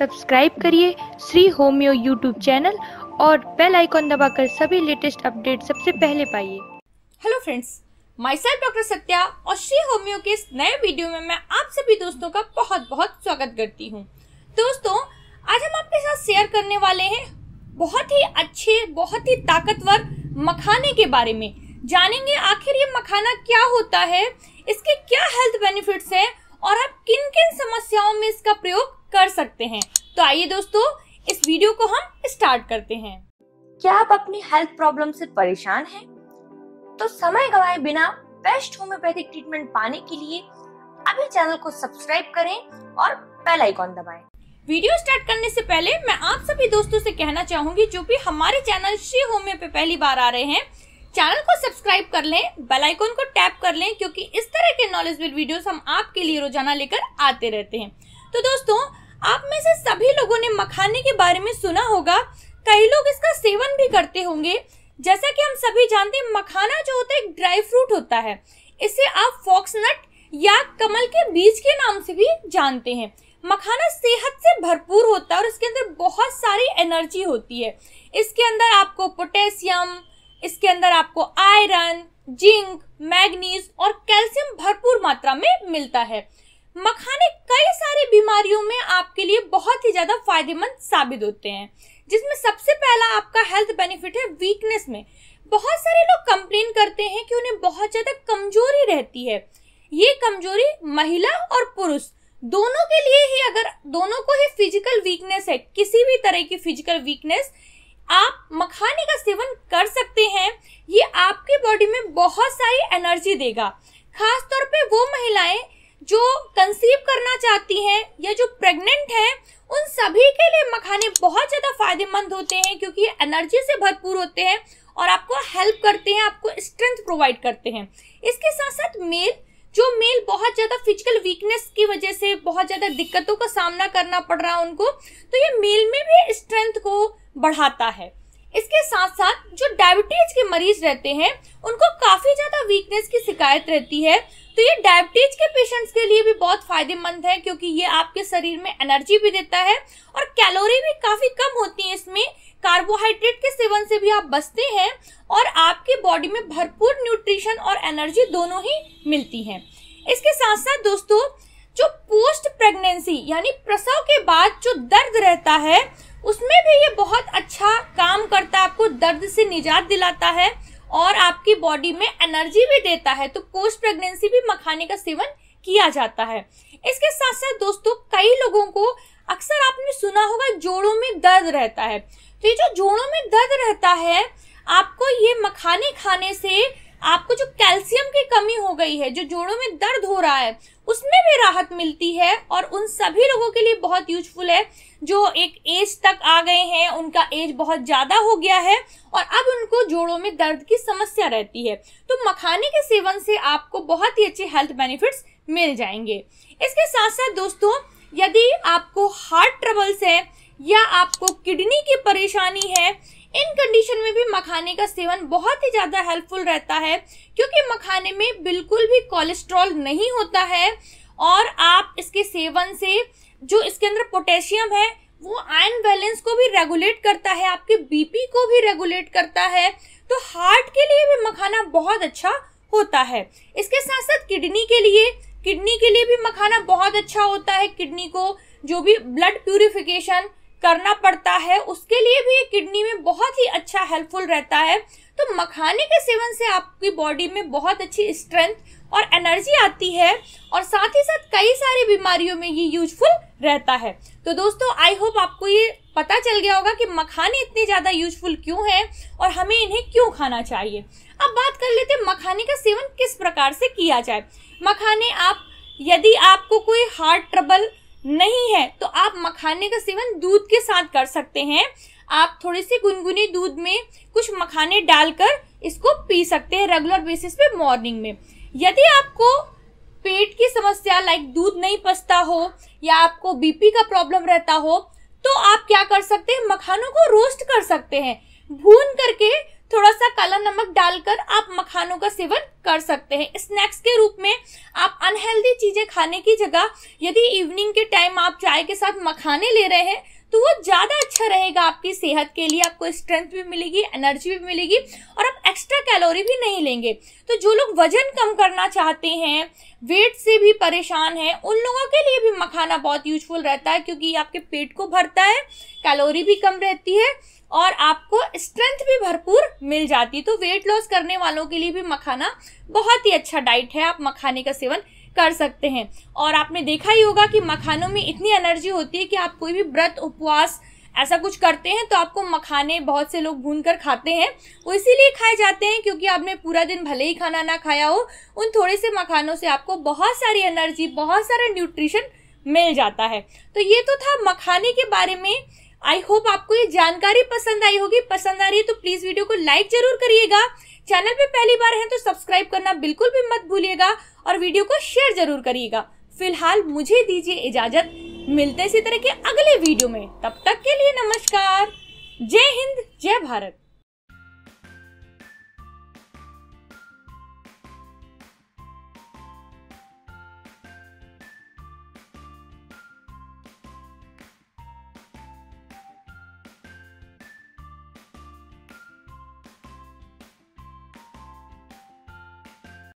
Subscribe करिए Shri homeo YouTube channel और bell icon दबाकर सभी लेटेस्ट अपडेट सबसे पहले पाइए hello friends myself doctor Satya और श्री होम्यो के इस नए वीडियो में मैं आप सभी दोस्तों का बहुत बहुत स्वागत करती हूँ दोस्तों आज हम आपके साथ शेयर करने वाले हैं बहुत ही अच्छे बहुत ही ताकतवर मखाने के बारे में जानेंगे आखिर ये मखाना क्या होता है इसके क्या हेल्थ बेनिफिट्स हैं और आप किन किन समस्याओं में इसका प्रयोग कर सकते हैं तो आइए दोस्तों इस वीडियो को हम स्टार्ट करते हैं क्या आप अपनी हेल्थ प्रॉब्लम से परेशान हैं? तो समय गवाए बिना बेस्ट होम्योपैथिक ट्रीटमेंट पाने के लिए अभी चैनल को सब्सक्राइब करें और बेल आइकॉन दबाएं। वीडियो स्टार्ट करने से पहले मैं आप सभी दोस्तों से कहना चाहूंगी जो भी हमारे चैनल श्री होम्यो पे पहली बार आ रहे हैं चैनल को सब्सक्राइब कर लें बेल आइकॉन को टैप कर लें क्योंकि इस तरह के नॉलेज वीडियोस हम आपके लिए रोजाना लेकर आते रहते हैं तो दोस्तों मखाने के बारे में सुना होगा कई लोग इसका सेवन भी करते होंगे जैसा कि हम सभी जानते हैं मखाना जो होता है एक ड्राई फ्रूट होता है इसे आप फॉक्स नट या कमल के बीज के नाम से भी जानते हैं मखाना सेहत से भरपूर होता है और इसके अंदर बहुत सारी एनर्जी होती है इसके अंदर आपको पोटेशियम इसके अंदर आपको आयरन जिंक मैग्नीज और कैल्शियम भरपूर मात्रा में मिलता है मखाने बीमारियों में आपके लिए बहुत ही ज़्यादा फायदेमंद साबित होते हैं जिसमें सबसे पहला आपका हेल्थ बेनिफिट है वीकनेस में बहुत सारे लोग कंप्लेन करते हैं कि उन्हें बहुत ज़्यादा कमजोरी रहती है ये कमजोरी महिला और पुरुष दोनों के लिए ही अगर दोनों को ही फिजिकल वीकनेस है किसी भी तरह की फिजिकल वीकनेस आप मखाने का सेवन कर सकते हैं ये आपके बॉडी में बहुत सारी एनर्जी देगा खासतौर पे वो महिलाएं जो कंसीव करना चाहती हैं या जो प्रेग्नेंट हैं उन सभी के लिए मखाने बहुत ज़्यादा फायदेमंद होते हैं क्योंकि ये एनर्जी से भरपूर होते हैं और आपको हेल्प करते हैं आपको स्ट्रेंथ प्रोवाइड करते हैं इसके साथ साथ मेल जो मेल बहुत ज़्यादा फिजिकल वीकनेस की वजह से बहुत ज़्यादा दिक्कतों का सामना करना पड़ रहा है उनको तो ये मेल में भी स्ट्रेंथ को बढ़ाता है इसके साथ साथ जो डायबिटीज के मरीज रहते हैं उनको काफ़ी ज़्यादा वीकनेस की शिकायत रहती है तो ये डायबिटीज के पेशेंट्स के लिए भी बहुत फायदेमंद है क्योंकि ये आपके शरीर में एनर्जी भी देता है और कैलोरी भी काफी कम होती है इसमें कार्बोहाइड्रेट के सेवन से भी आप बचते हैं और आपके बॉडी में भरपूर न्यूट्रिशन और एनर्जी दोनों ही मिलती है इसके साथ साथ दोस्तों जो पोस्ट प्रेगनेंसी यानी प्रसव के बाद जो दर्द रहता है उसमें भी ये बहुत अच्छा काम करता है आपको दर्द से निजात दिलाता है और आपकी बॉडी में एनर्जी भी देता है तो पोस्ट प्रेगनेंसी भी मखाने का सेवन किया जाता है इसके साथ साथ दोस्तों कई लोगों को अक्सर आपने सुना होगा जोड़ों में दर्द रहता है तो ये जो जोड़ों में दर्द रहता है आपको ये मखाने खाने से आपको जो कैल्शियम की कमी हो गई है जो जोड़ों में दर्द हो रहा है उसमें भी राहत मिलती है और उन सभी लोगों के लिए बहुत यूजफुल है जो एक एज तक आ गए हैं उनका एज बहुत ज़्यादा हो गया है और अब उनको जोड़ों में दर्द की समस्या रहती है तो मखाने के सेवन से आपको बहुत ही अच्छे हेल्थ बेनिफिट्स मिल जाएंगे इसके साथ साथ दोस्तों यदि आपको हार्ट ट्रबल्स है या आपको किडनी की परेशानी है इन कंडीशन में भी मखाने का सेवन बहुत ही ज़्यादा हेल्पफुल रहता है क्योंकि मखाने में बिल्कुल भी कोलेस्ट्रॉल नहीं होता है और आप इसके सेवन से जो इसके अंदर पोटेशियम है वो आयन बैलेंस को भी रेगुलेट करता है आपके बीपी को भी रेगुलेट करता है तो हार्ट के लिए भी मखाना बहुत अच्छा होता है इसके साथ साथ किडनी के लिए किडनी के लिए भी मखाना बहुत अच्छा होता है किडनी को जो भी ब्लड प्यूरिफिकेशन करना पड़ता है उसके लिए भी ये किडनी में बहुत ही अच्छा हेल्पफुल रहता है तो मखाने के सेवन से आपकी बॉडी में बहुत अच्छी स्ट्रेंथ और एनर्जी आती है और साथ ही साथ कई सारी बीमारियों में ये यूजफुल रहता है तो दोस्तों आई होप आपको ये पता चल गया होगा कि मखाने इतने ज़्यादा यूजफुल क्यों हैं और हमें इन्हें क्यों खाना चाहिए अब बात कर लेते हैं मखाने का सेवन किस प्रकार से किया जाए मखाने आप यदि आपको कोई हार्ट ट्रबल नहीं है तो आप मखाने का सेवन दूध के साथ कर सकते हैं आप थोड़े से गुनगुने दूध में कुछ मखाने डालकर इसको पी सकते हैं रेगुलर बेसिस पे मॉर्निंग में यदि आपको पेट की समस्या लाइक दूध नहीं पचता हो या आपको बीपी का प्रॉब्लम रहता हो तो आप क्या कर सकते हैं मखानों को रोस्ट कर सकते हैं भून करके थोड़ा सा काला नमक डालकर आप मखानों का सेवन कर सकते हैं स्नैक्स के रूप में आप अनहेल्दी चीजें खाने की जगह यदि इवनिंग के टाइम आप चाय के साथ मखाने ले रहे हैं तो वो ज़्यादा अच्छा रहेगा आपकी सेहत के लिए आपको स्ट्रेंथ भी मिलेगी एनर्जी भी मिलेगी और आप एक्स्ट्रा कैलोरी भी नहीं लेंगे तो जो लोग वजन कम करना चाहते हैं वेट से भी परेशान हैं उन लोगों के लिए भी मखाना बहुत यूजफुल रहता है क्योंकि ये आपके पेट को भरता है कैलोरी भी कम रहती है और आपको स्ट्रेंथ भी भरपूर मिल जाती है तो वेट लॉस करने वालों के लिए भी मखाना बहुत ही अच्छा डाइट है आप मखाने का सेवन कर सकते हैं और आपने देखा ही होगा कि मखानों में इतनी एनर्जी होती है कि आप कोई भी व्रत उपवास ऐसा कुछ करते हैं तो आपको मखाने बहुत से लोग भून कर खाते हैं वो इसीलिए खाए जाते हैं क्योंकि आपने पूरा दिन भले ही खाना ना खाया हो उन थोड़े से मखानों से आपको बहुत सारी एनर्जी बहुत सारा न्यूट्रिशन मिल जाता है तो ये तो था मखाने के बारे में आई होप आपको ये जानकारी पसंद आई होगी पसंद आ रही है तो प्लीज वीडियो को लाइक जरूर करिएगा चैनल पे पहली बार हैं तो सब्सक्राइब करना बिल्कुल भी मत भूलिएगा और वीडियो को शेयर जरूर करिएगा फिलहाल मुझे दीजिए इजाजत मिलते इसी तरह के अगले वीडियो में तब तक के लिए नमस्कार जय हिंद जय भारत